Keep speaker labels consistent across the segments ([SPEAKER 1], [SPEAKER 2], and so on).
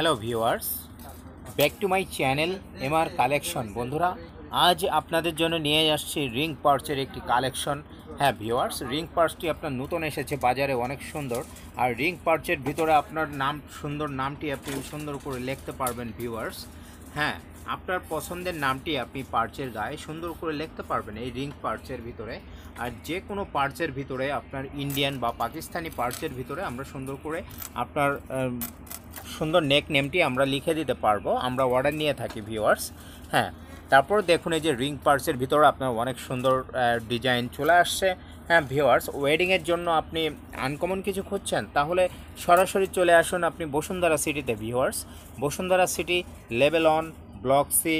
[SPEAKER 1] hello viewers back to my channel M R collection বন্ধুরা আজ আপনাদের জন্য নিয়ে আসছি রিং পার্চের একটি কালেকশন হ্যাঁ ভিওয়ার্স রিং পার্সটি আপনার নতুন এসেছে বাজারে অনেক সুন্দর আর রিং পার্চের ভিতরে আপনার নাম সুন্দর নামটি আপনি সুন্দর করে লিখতে পারবেন ভিউয়ার্স হ্যাঁ আপনার পছন্দের নামটি আপনি পার্চের গায়ে সুন্দর করে লিখতে পারবেন এই রিং পার্চের ভিতরে আর যে কোনো পার্চের ভিতরে আপনার ইন্ডিয়ান বা পাকিস্তানি পার্চের ভিতরে আমরা সুন্দর করে আপনার সুন্দর নেক নেমটি আমরা লিখে দিতে পারবো আমরা অর্ডার নিয়ে থাকি ভিওয়ার্স হ্যাঁ তারপর দেখুন এই যে রিং পার্সের ভিতরে আপনার অনেক সুন্দর ডিজাইন চলে আসছে হ্যাঁ ভিওয়ার্স ওয়েডিংয়ের জন্য আপনি আনকমন কিছু খুঁজছেন তাহলে সরাসরি চলে আসুন আপনি বসুন্ধরা সিটিতে viewers Bashundhara city level on block C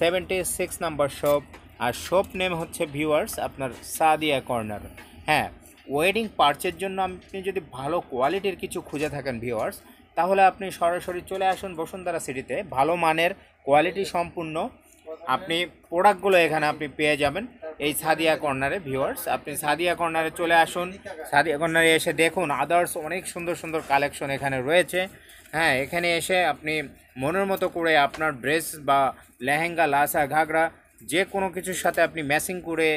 [SPEAKER 1] seventy six number shop আর শপ নেম হচ্ছে ভিউয়ার্স আপনার সাদিয়া কর্নার হ্যাঁ ওয়েডিং পার্চের জন্য আপনি যদি ভালো কোয়ালিটির কিছু খুঁজে থাকেন ভিউয়ার্স তাহলে আপনি সরাসরি চলে আসুন বসুন্ধরা সিটিতে ভালো মানের কোয়ালিটি সম্পূর্ণ আপনি প্রোডাক্টগুলো এখানে আপনি পেয়ে যাবেন এই সাদিয়া কর্নারে ভিওয়ার্স আপনি সাদিয়া কর্নারে চলে আসুন সাদিয়া কর্নারে এসে দেখুন আদার্স অনেক সুন্দর সুন্দর কালেকশন এখানে রয়েছে হ্যাঁ এখানে এসে আপনি মনের মতো করে আপনার ড্রেস বা লেহেঙ্গা লাসা ঘাগরা যে কোনো কিছুর সাথে আপনি ম্যাচিং করে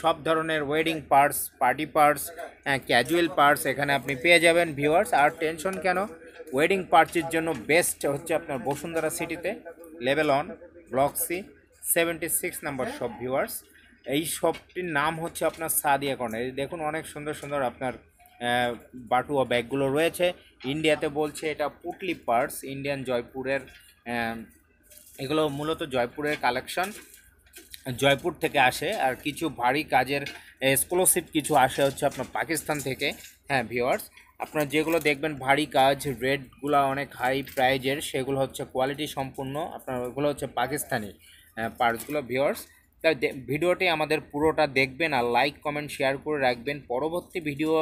[SPEAKER 1] সব ধরনের wedding parts party parts casual parts এখানে আপনি পেয়ে যাবেন ভিউয়ার্স আর টেনশন কেন ওয়েডিং পার্টির জন্য বেস্ট হচ্ছে আপনার বসুন্ধরা সিটিতে level on block C seventy six number shop viewers এই শপটির নাম হচ্ছে আপনার সাদিয়া কর্নার দেখুন অনেক সুন্দর সুন্দর আপনার বাটুয়া ব্যাগগুলো রয়েছে ইন্ডিয়াতে বলছে এটা পুটলি পার্টস ইন্ডিয়ান জয়পুরের এগুলো মূলত জয়পুরের কালেকশন জয়পুর থেকে আসে আর কিছু ভারী কাজের স্কলারশিপ কিছু আসে হচ্ছে আপনার পাকিস্তান থেকে হ্যাঁ ভিওয়ার্স আপনারা যেগুলো দেখবেন ভারী কাজ রেডগুলো অনেক হাই প্রাইজের সেগুলো হচ্ছে কোয়ালিটি সম্পূর্ণ আপনার ওগুলো হচ্ছে পাকিস্তানি পার্টসগুলো ভিওর্স তাই ভিডিওটি আমাদের পুরোটা দেখবেন আর লাইক কমেন্ট শেয়ার করে রাখবেন পরবর্তী ভিডিও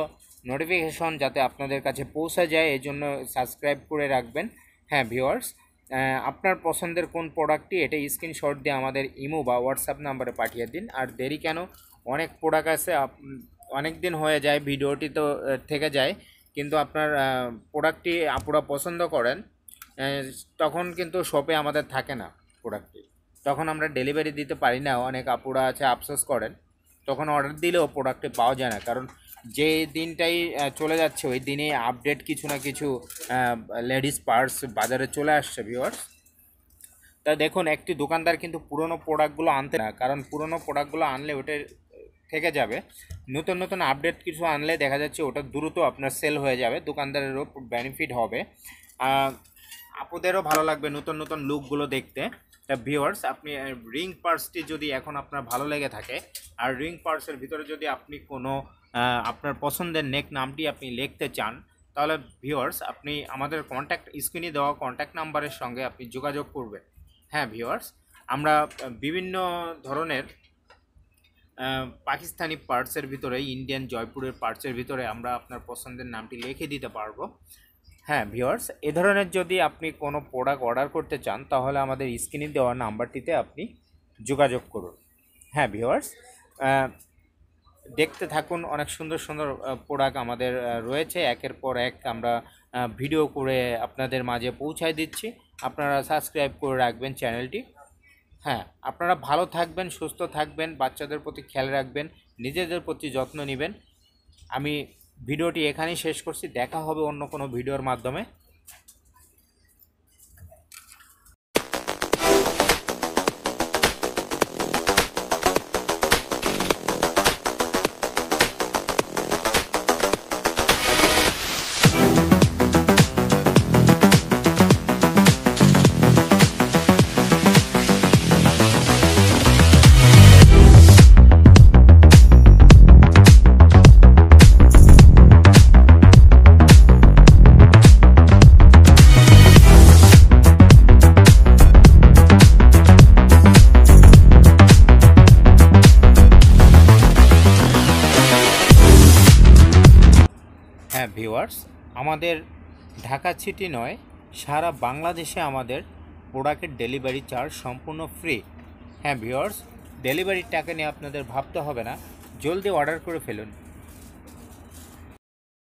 [SPEAKER 1] নোটিফিকেশন যাতে আপনাদের কাছে পৌঁছা যায় এই জন্য সাবস্ক্রাইব করে রাখবেন হ্যাঁ ভিওয়ার্স আপনার পছন্দের কোন প্রোডাক্টটি এটা স্ক্রিনশট দিয়ে আমাদের ইমো বা হোয়াটসঅ্যাপ নাম্বারে পাঠিয়ে দিন আর দেরি কেন অনেক প্রোডাক্ট আছে অনেক দিন হয়ে যায় ভিডিওটি তো থেকে যায় কিন্তু আপনার প্রোডাক্টটি আপুরা পছন্দ করেন তখন কিন্তু শপে আমাদের থাকে না প্রোডাক্টটি তখন আমরা ডেলিভারি দিতে পারি না অনেক আপুরা আছে আফসোস করেন তখন অর্ডার দিলেও প্রোডাক্টটি পাওয়া যায় না কারণ যে দিনটাই চলে যাচ্ছে ওই দিনে আপডেট কিছু না কিছু লেডিস পার্স বাজারে চলে আসছে ভিওয়ার্স তা দেখুন একটি দোকানদার কিন্তু পুরনো প্রোডাক্টগুলো আনতে না কারণ পুরনো প্রোডাক্টগুলো আনলে ওটার থেকে যাবে নতুন নতুন আপডেট কিছু আনলে দেখা যাচ্ছে ওটা দ্রুত আপনার সেল হয়ে যাবে দোকানদারেরও বেনিফিট হবে আপুদেরও ভালো লাগবে নতুন নতুন লুকগুলো দেখতে তা ভিওয়ার্স আপনি রিং পার্সটি যদি এখন আপনার ভালো লেগে থাকে আর রিং পার্সের ভিতরে যদি আপনি কোনো আপনার পছন্দের নেক নামটি আপনি লিখতে চান তাহলে ভিওয়ার্স আপনি আমাদের কন্ট্যাক্ট স্ক্রিনে দেওয়া কন্ট্যাক্ট নাম্বারের সঙ্গে আপনি যোগাযোগ করবেন হ্যাঁ ভিওয়ার্স আমরা বিভিন্ন ধরনের পাকিস্তানি পার্টসের ভিতরে ইন্ডিয়ান জয়পুরের পার্টসের ভিতরে আমরা আপনার পছন্দের নামটি লিখে দিতে পারবো হ্যাঁ ভিওয়ার্স এ ধরনের যদি আপনি কোনো প্রোডাক্ট অর্ডার করতে চান তাহলে আমাদের স্ক্রিনে দেওয়া নাম্বারটিতে আপনি যোগাযোগ করুন হ্যাঁ ভিওয়ার্স দেখতে থাকুন অনেক সুন্দর সুন্দর প্রোডাক্ট আমাদের রয়েছে একের পর এক আমরা ভিডিও করে আপনাদের মাঝে পৌঁছায় দিচ্ছি আপনারা সাবস্ক্রাইব করে রাখবেন চ্যানেলটি হ্যাঁ আপনারা ভালো থাকবেন সুস্থ থাকবেন বাচ্চাদের প্রতি খেয়াল রাখবেন নিজেদের প্রতি যত্ন নেবেন আমি ভিডিওটি এখানেই শেষ করছি দেখা হবে অন্য কোনো ভিডিওর মাধ্যমে ভিওয়ার্স হ্যাঁ, আমাদের ঢাকা সিটি নয় সারা বাংলাদেশে আমাদের প্রোডাক্টের ডেলিভারি চার্জ সম্পূর্ণ ফ্রি হ্যাঁ ভিওয়ার্স ডেলিভারির টাকা নিয়ে আপনাদের ভাবতে হবে না জলদি অর্ডার করে ফেলুন